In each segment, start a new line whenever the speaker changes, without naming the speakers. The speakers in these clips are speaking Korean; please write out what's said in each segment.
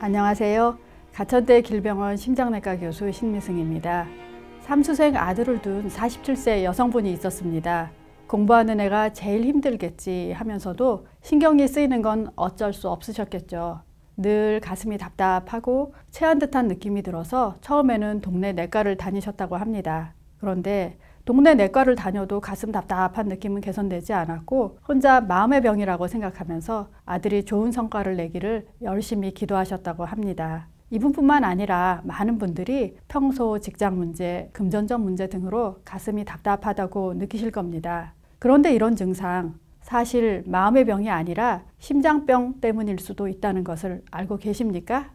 안녕하세요. 가천대 길병원 심장내과 교수 신미승입니다. 삼수생 아들을 둔 47세 여성분이 있었습니다. 공부하는 애가 제일 힘들겠지 하면서도 신경이 쓰이는 건 어쩔 수 없으셨겠죠. 늘 가슴이 답답하고 체한 듯한 느낌이 들어서 처음에는 동네 내과를 다니셨다고 합니다. 그런데 동네 내과를 다녀도 가슴 답답한 느낌은 개선되지 않았고 혼자 마음의 병이라고 생각하면서 아들이 좋은 성과를 내기를 열심히 기도하셨다고 합니다. 이분뿐만 아니라 많은 분들이 평소 직장 문제, 금전적 문제 등으로 가슴이 답답하다고 느끼실 겁니다. 그런데 이런 증상, 사실 마음의 병이 아니라 심장병 때문일 수도 있다는 것을 알고 계십니까?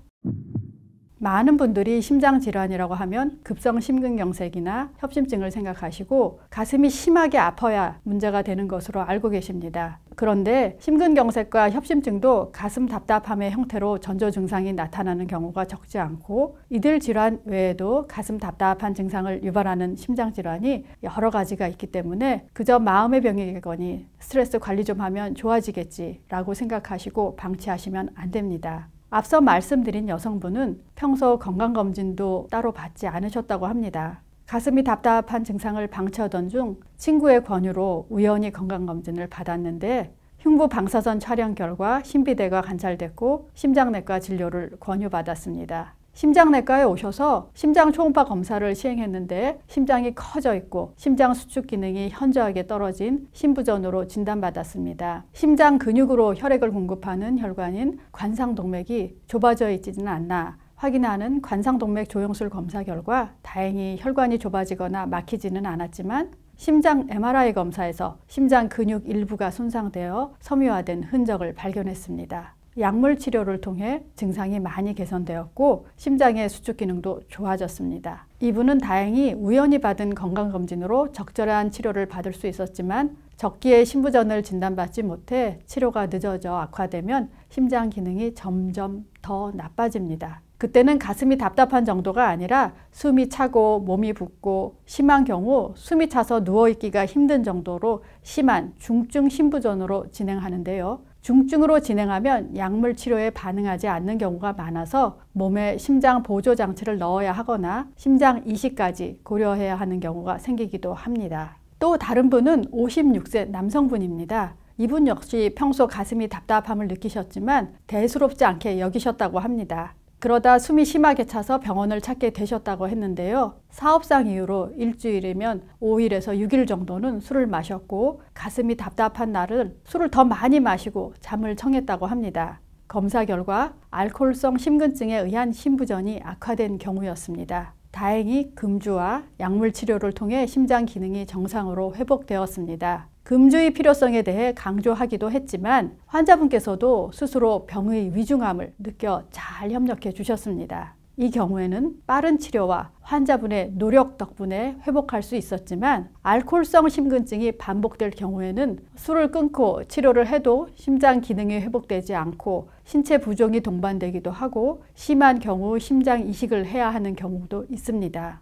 많은 분들이 심장 질환이라고 하면 급성 심근경색이나 협심증을 생각하시고 가슴이 심하게 아파야 문제가 되는 것으로 알고 계십니다. 그런데 심근경색과 협심증도 가슴 답답함의 형태로 전조 증상이 나타나는 경우가 적지 않고 이들 질환 외에도 가슴 답답한 증상을 유발하는 심장 질환이 여러 가지가 있기 때문에 그저 마음의 병이거니 겠 스트레스 관리 좀 하면 좋아지겠지라고 생각하시고 방치하시면 안 됩니다. 앞서 말씀드린 여성분은 평소 건강검진도 따로 받지 않으셨다고 합니다. 가슴이 답답한 증상을 방치하던 중 친구의 권유로 우연히 건강검진을 받았는데 흉부 방사선 촬영 결과 신비대가 관찰됐고 심장내과 진료를 권유받았습니다. 심장내과에 오셔서 심장 초음파 검사를 시행했는데 심장이 커져 있고 심장 수축 기능이 현저하게 떨어진 심부전으로 진단받았습니다. 심장 근육으로 혈액을 공급하는 혈관인 관상동맥이 좁아져 있지는 않나 확인하는 관상동맥 조영술 검사 결과 다행히 혈관이 좁아지거나 막히지는 않았지만 심장 MRI 검사에서 심장 근육 일부가 손상되어 섬유화된 흔적을 발견했습니다. 약물 치료를 통해 증상이 많이 개선되었고 심장의 수축 기능도 좋아졌습니다. 이분은 다행히 우연히 받은 건강검진으로 적절한 치료를 받을 수 있었지만 적기에 심부전을 진단받지 못해 치료가 늦어져 악화되면 심장 기능이 점점 더 나빠집니다. 그때는 가슴이 답답한 정도가 아니라 숨이 차고 몸이 붓고 심한 경우 숨이 차서 누워있기가 힘든 정도로 심한 중증 심부전으로 진행하는데요. 중증으로 진행하면 약물 치료에 반응하지 않는 경우가 많아서 몸에 심장 보조 장치를 넣어야 하거나 심장 이식까지 고려해야 하는 경우가 생기기도 합니다. 또 다른 분은 56세 남성분입니다. 이분 역시 평소 가슴이 답답함을 느끼셨지만 대수롭지 않게 여기셨다고 합니다. 그러다 숨이 심하게 차서 병원을 찾게 되셨다고 했는데요. 사업상 이유로 일주일이면 5일에서 6일 정도는 술을 마셨고 가슴이 답답한 날은 술을 더 많이 마시고 잠을 청했다고 합니다. 검사 결과 알코올성 심근증에 의한 심부전이 악화된 경우였습니다. 다행히 금주와 약물 치료를 통해 심장 기능이 정상으로 회복되었습니다. 금주의 필요성에 대해 강조하기도 했지만 환자분께서도 스스로 병의 위중함을 느껴 잘 협력해 주셨습니다. 이 경우에는 빠른 치료와 환자분의 노력 덕분에 회복할 수 있었지만 알코올성 심근증이 반복될 경우에는 술을 끊고 치료를 해도 심장 기능이 회복되지 않고 신체 부종이 동반되기도 하고 심한 경우 심장 이식을 해야 하는 경우도 있습니다.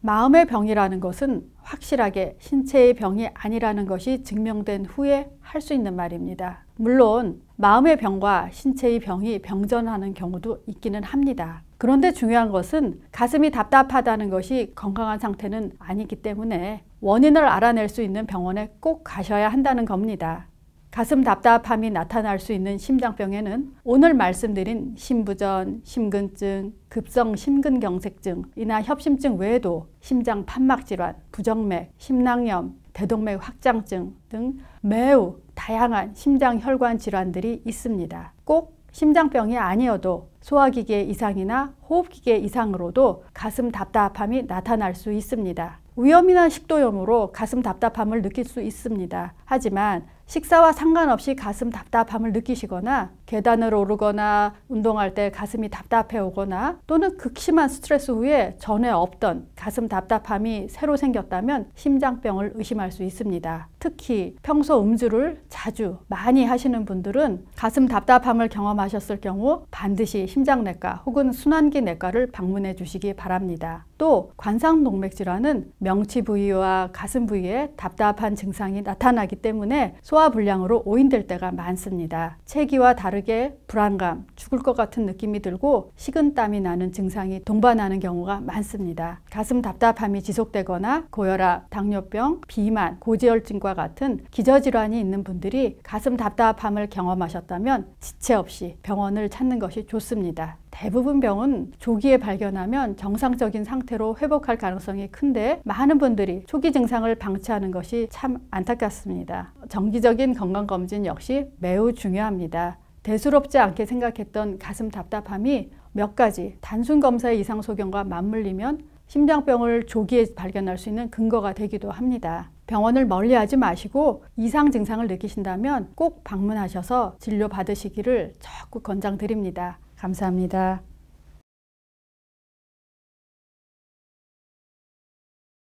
마음의 병이라는 것은 확실하게 신체의 병이 아니라는 것이 증명된 후에 할 수 있는 말입니다. 물론 마음의 병과 신체의 병이 병전하는 경우도 있기는 합니다. 그런데 중요한 것은 가슴이 답답하다는 것이 건강한 상태는 아니기 때문에 원인을 알아낼 수 있는 병원에 꼭 가셔야 한다는 겁니다. 가슴 답답함이 나타날 수 있는 심장병에는 오늘 말씀드린 심부전, 심근증, 급성 심근경색증이나 협심증 외에도 심장 판막 질환, 부정맥, 심낭염, 대동맥 확장증 등 매우 다양한 심장혈관 질환들이 있습니다. 꼭 심장병이 아니어도 소화기계 이상이나 호흡기계 이상으로도 가슴 답답함이 나타날 수 있습니다. 위염이나 식도염으로 가슴 답답함을 느낄 수 있습니다. 하지만 식사와 상관없이 가슴 답답함을 느끼시거나 계단을 오르거나 운동할 때 가슴이 답답해 오거나 또는 극심한 스트레스 후에 전에 없던 가슴 답답함이 새로 생겼다면 심장병을 의심할 수 있습니다. 특히 평소 음주를 자주 많이 하시는 분들은 가슴 답답함을 경험하셨을 경우 반드시 심장내과 혹은 순환기 내과를 방문해 주시기 바랍니다. 또 관상동맥 질환은 명치 부위와 가슴 부위에 답답한 증상이 나타나기 때문에 소화 불량으로 오인될 때가 많습니다. 체기와 다른 다르게 불안감, 죽을 것 같은 느낌이 들고 식은땀이 나는 증상이 동반하는 경우가 많습니다. 가슴 답답함이 지속되거나 고혈압, 당뇨병, 비만, 고지혈증과 같은 기저질환이 있는 분들이 가슴 답답함을 경험하셨다면 지체 없이 병원을 찾는 것이 좋습니다. 대부분 병은 조기에 발견하면 정상적인 상태로 회복할 가능성이 큰데 많은 분들이 초기 증상을 방치하는 것이 참 안타깝습니다. 정기적인 건강검진 역시 매우 중요합니다. 대수롭지 않게 생각했던 가슴 답답함이 몇 가지 단순 검사의 이상 소견과 맞물리면 심장병을 조기에 발견할 수 있는 근거가 되기도 합니다. 병원을 멀리 하지 마시고 이상 증상을 느끼신다면 꼭 방문하셔서 진료 받으시기를 적극 권장드립니다. 감사합니다.